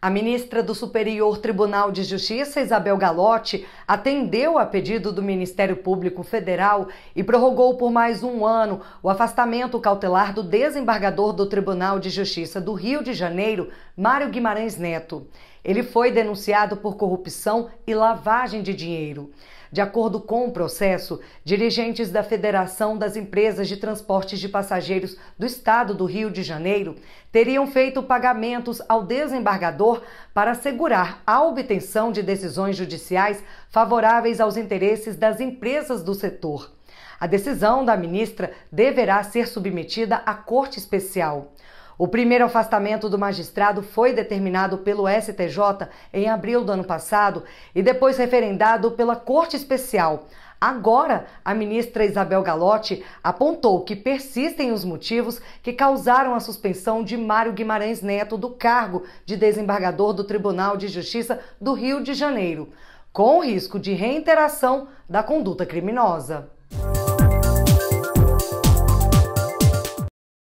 A ministra do Superior Tribunal de Justiça, Isabel Galotti, atendeu a pedido do Ministério Público Federal e prorrogou por mais um ano o afastamento cautelar do desembargador do Tribunal de Justiça do Rio de Janeiro, Mário Guimarães Neto. Ele foi denunciado por corrupção e lavagem de dinheiro. De acordo com o processo, dirigentes da Federação das Empresas de Transportes de Passageiros do Estado do Rio de Janeiro teriam feito pagamentos ao desembargador para assegurar a obtenção de decisões judiciais favoráveis aos interesses das empresas do setor. A decisão da ministra deverá ser submetida à Corte Especial. O primeiro afastamento do magistrado foi determinado pelo STJ em abril do ano passado e depois referendado pela Corte Especial. Agora, a ministra Isabel Galotti apontou que persistem os motivos que causaram a suspensão de Mário Guimarães Neto do cargo de desembargador do Tribunal de Justiça do Rio de Janeiro, com risco de reiteração da conduta criminosa.